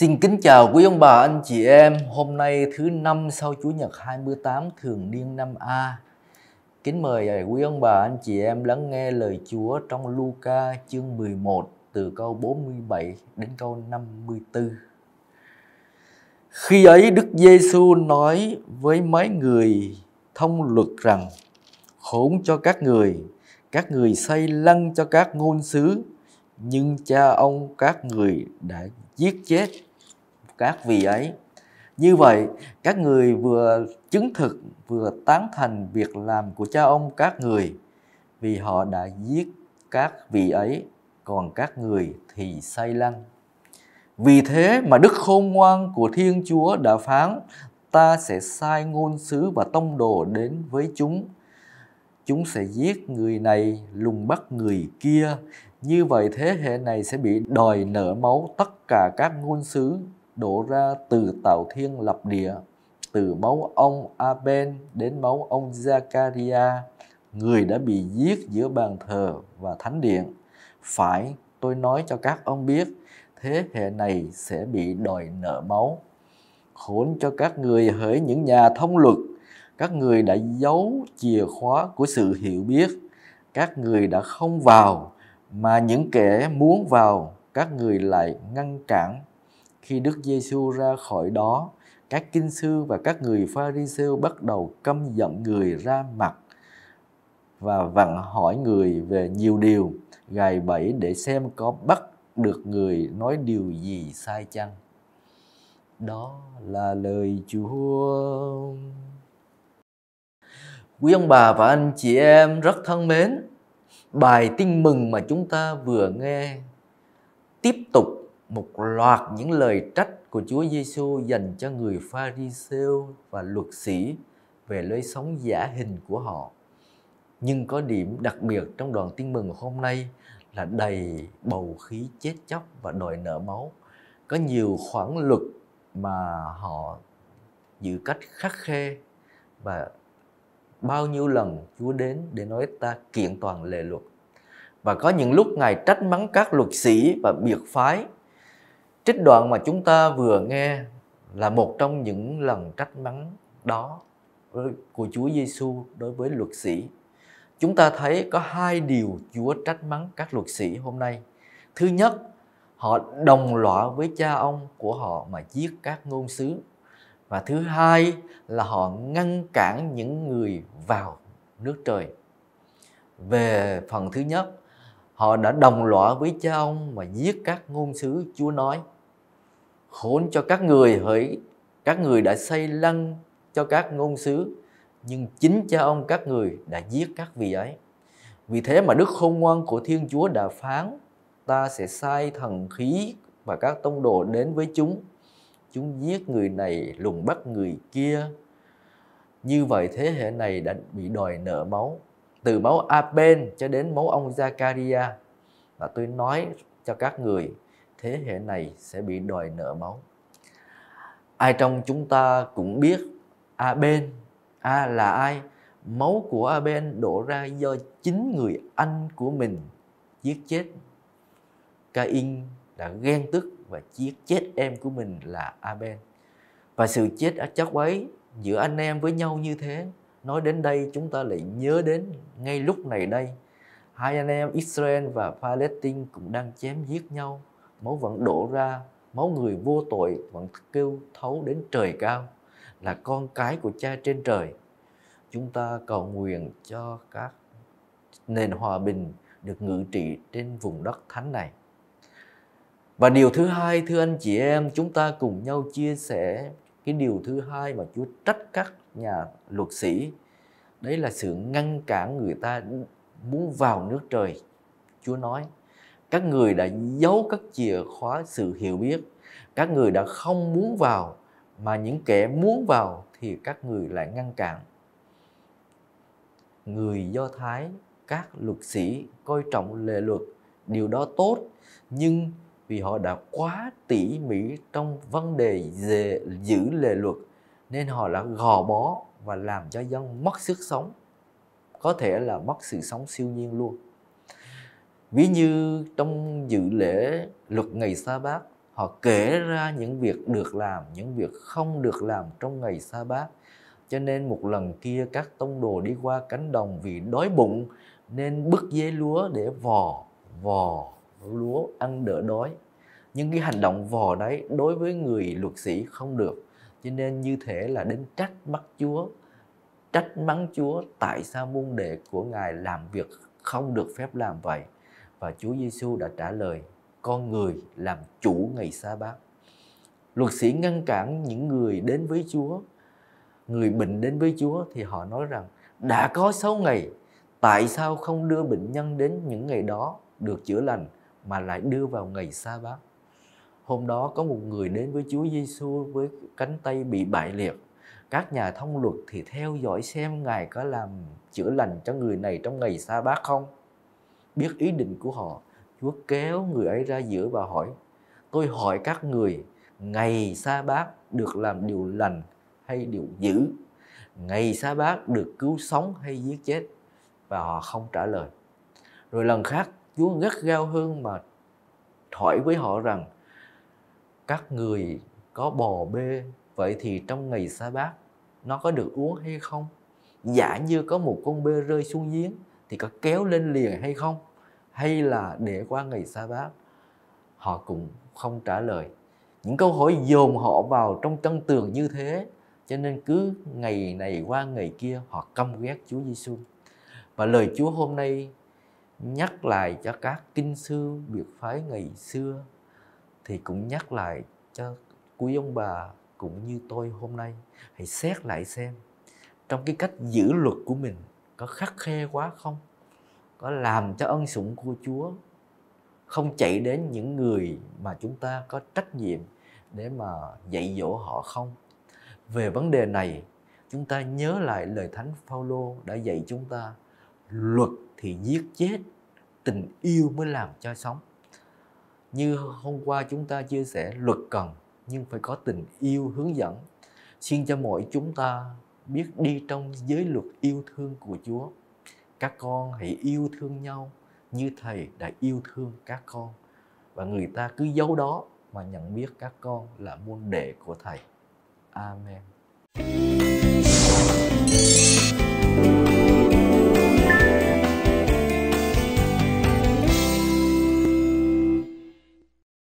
Xin kính chào quý ông bà, anh chị em. Hôm nay thứ năm sau Chủ nhật 28 thường niên năm A. Kính mời quý ông bà, anh chị em lắng nghe lời Chúa trong Luca chương 11 từ câu 47 đến câu 54. Khi ấy Đức Giêsu nói với mấy người thông luật rằng: Khốn cho các người, các người xây lăng cho các ngôn sứ, nhưng cha ông các người đã giết chết các vị ấy. Như vậy, các người vừa chứng thực vừa tán thành việc làm của cha ông các người vì họ đã giết các vị ấy, còn các người thì say lăng. Vì thế mà đức khôn ngoan của Thiên Chúa đã phán, ta sẽ sai ngôn sứ và tông đồ đến với chúng. Chúng sẽ giết người này, lùng bắt người kia. Như vậy thế hệ này sẽ bị đòi nợ máu tất cả các ngôn sứ đổ ra từ tạo thiên lập địa, từ máu ông Aben đến máu ông Zakaria, người đã bị giết giữa bàn thờ và thánh điện. Phải, tôi nói cho các ông biết, thế hệ này sẽ bị đòi nợ máu. Khốn cho các người hỡi những nhà thông luật, các người đã giấu chìa khóa của sự hiểu biết, các người đã không vào, mà những kẻ muốn vào, các người lại ngăn cản khi Đức Giêsu ra khỏi đó, các kinh sư và các người pha ri siêu bắt đầu căm giận người ra mặt và vặn hỏi người về nhiều điều gài bẫy để xem có bắt được người nói điều gì sai chăng đó là lời Chúa quý ông bà và anh chị em rất thân mến bài tin mừng mà chúng ta vừa nghe tiếp tục một loạt những lời trách của Chúa Giêsu dành cho người pha ri siêu và luật sĩ về lối sống giả hình của họ. Nhưng có điểm đặc biệt trong đoạn tin mừng hôm nay là đầy bầu khí chết chóc và đòi nợ máu. Có nhiều khoản luật mà họ giữ cách khắc khe và bao nhiêu lần Chúa đến để nói ta kiện toàn lệ luật. Và có những lúc Ngài trách mắng các luật sĩ và biệt phái trích đoạn mà chúng ta vừa nghe là một trong những lần trách mắng đó của Chúa Giêsu đối với luật sĩ. Chúng ta thấy có hai điều Chúa trách mắng các luật sĩ hôm nay. Thứ nhất, họ đồng lõa với cha ông của họ mà giết các ngôn sứ. Và thứ hai là họ ngăn cản những người vào nước trời. Về phần thứ nhất, họ đã đồng lõa với cha ông mà giết các ngôn sứ Chúa nói. Khốn cho các người hỡi các người đã xây lăng cho các ngôn sứ nhưng chính cha ông các người đã giết các vị ấy. Vì thế mà đức khôn ngoan của Thiên Chúa đã phán ta sẽ sai thần khí và các tông đồ đến với chúng. Chúng giết người này lùng bắt người kia. Như vậy thế hệ này đã bị đòi nợ máu từ máu Aben cho đến máu ông Zakaria và tôi nói cho các người thế hệ này sẽ bị đòi nợ máu ai trong chúng ta cũng biết Aben A là ai máu của Aben đổ ra do chính người anh của mình giết chết Cain đã ghen tức và giết chết em của mình là Aben và sự chết ở chóc ấy giữa anh em với nhau như thế nói đến đây chúng ta lại nhớ đến ngay lúc này đây hai anh em Israel và Palestine cũng đang chém giết nhau máu vẫn đổ ra máu người vô tội vẫn kêu thấu đến trời cao là con cái của cha trên trời chúng ta cầu nguyện cho các nền hòa bình được ngự trị trên vùng đất thánh này và điều thứ hai thưa anh chị em chúng ta cùng nhau chia sẻ cái điều thứ hai mà Chúa trách các nhà luật sĩ đấy là sự ngăn cản người ta muốn vào nước trời Chúa nói các người đã giấu các chìa khóa sự hiểu biết các người đã không muốn vào mà những kẻ muốn vào thì các người lại ngăn cản người do thái các luật sĩ coi trọng lệ luật điều đó tốt nhưng vì họ đã quá tỉ mỉ trong vấn đề dề, giữ lề luật nên họ đã gò bó và làm cho dân mất sức sống có thể là mất sự sống siêu nhiên luôn ví như trong dự lễ luật ngày sa bát họ kể ra những việc được làm những việc không được làm trong ngày sa bát cho nên một lần kia các tông đồ đi qua cánh đồng vì đói bụng nên bứt dế lúa để vò vò lúa ăn đỡ đói nhưng cái hành động vò đấy đối với người luật sĩ không được cho nên như thế là đến trách bắt chúa trách mắng chúa tại sao môn đệ của ngài làm việc không được phép làm vậy và chúa giêsu đã trả lời con người làm chủ ngày sa bát luật sĩ ngăn cản những người đến với chúa người bệnh đến với chúa thì họ nói rằng đã có 6 ngày tại sao không đưa bệnh nhân đến những ngày đó được chữa lành mà lại đưa vào ngày sa bát hôm đó có một người đến với Chúa Giêsu với cánh tay bị bại liệt các nhà thông luật thì theo dõi xem ngài có làm chữa lành cho người này trong ngày sa bát không biết ý định của họ Chúa kéo người ấy ra giữa và hỏi tôi hỏi các người ngày sa bát được làm điều lành hay điều dữ ngày sa bát được cứu sống hay giết chết và họ không trả lời rồi lần khác Chúa gắt gao hơn mà thoại với họ rằng các người có bò bê vậy thì trong ngày sa bát nó có được uống hay không giả như có một con bê rơi xuống giếng thì có kéo lên liền hay không hay là để qua ngày sa bát họ cũng không trả lời những câu hỏi dồn họ vào trong chân tường như thế cho nên cứ ngày này qua ngày kia họ căm ghét Chúa Giêsu và lời Chúa hôm nay nhắc lại cho các kinh sư biệt phái ngày xưa thì cũng nhắc lại cho quý ông bà cũng như tôi hôm nay hãy xét lại xem trong cái cách giữ luật của mình có khắc khe quá không có làm cho ân sủng của chúa không chạy đến những người mà chúng ta có trách nhiệm để mà dạy dỗ họ không về vấn đề này chúng ta nhớ lại lời thánh phaolô đã dạy chúng ta luật thì giết chết tình yêu mới làm cho sống như hôm qua chúng ta chia sẻ luật cần nhưng phải có tình yêu hướng dẫn xin cho mỗi chúng ta biết đi trong giới luật yêu thương của chúa các con hãy yêu thương nhau như thầy đã yêu thương các con và người ta cứ giấu đó mà nhận biết các con là môn đệ của thầy amen